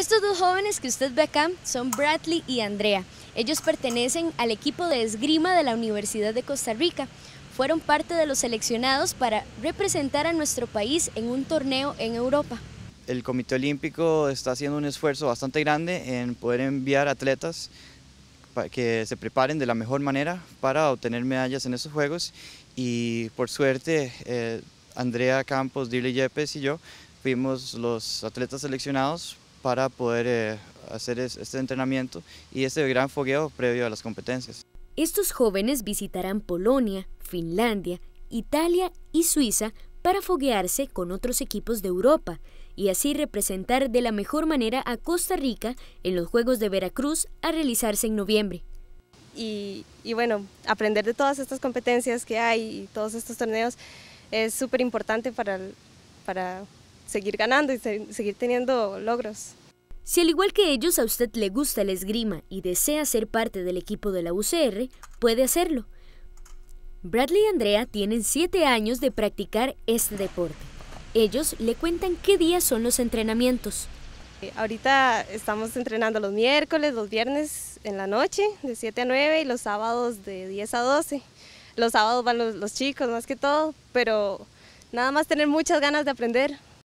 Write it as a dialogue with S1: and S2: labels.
S1: Estos dos jóvenes que usted ve acá son Bradley y Andrea. Ellos pertenecen al equipo de esgrima de la Universidad de Costa Rica. Fueron parte de los seleccionados para representar a nuestro país en un torneo en Europa.
S2: El Comité Olímpico está haciendo un esfuerzo bastante grande en poder enviar atletas que se preparen de la mejor manera para obtener medallas en esos Juegos y por suerte eh, Andrea Campos, Dile Yepes y yo fuimos los atletas seleccionados para poder eh, hacer este entrenamiento y este gran fogueo previo a las competencias.
S1: Estos jóvenes visitarán Polonia, Finlandia, Italia y Suiza para foguearse con otros equipos de Europa y así representar de la mejor manera a Costa Rica en los Juegos de Veracruz a realizarse en noviembre.
S3: Y, bueno, aprender de todas estas competencias que hay y todos estos torneos es súper importante para, para seguir ganando y seguir teniendo logros.
S1: Si al igual que ellos a usted le gusta el esgrima y desea ser parte del equipo de la UCR, puede hacerlo. Bradley y Andrea tienen 7 años de practicar este deporte. Ellos le cuentan qué días son los entrenamientos.
S4: Eh,
S3: ahorita estamos entrenando los miércoles, los viernes en la noche, de 7 a 9, y los sábados de 10 a 12. Los sábados van los, los chicos más que todo, pero nada más tener muchas ganas de aprender.